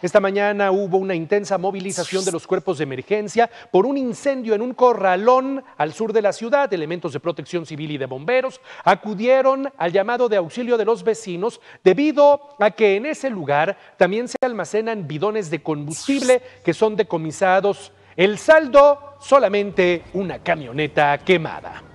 Esta mañana hubo una intensa movilización de los cuerpos de emergencia por un incendio en un corralón al sur de la ciudad. Elementos de protección civil y de bomberos acudieron al llamado de auxilio de los vecinos debido a que en ese lugar también se almacenan bidones de combustible que son decomisados. El saldo, solamente una camioneta quemada.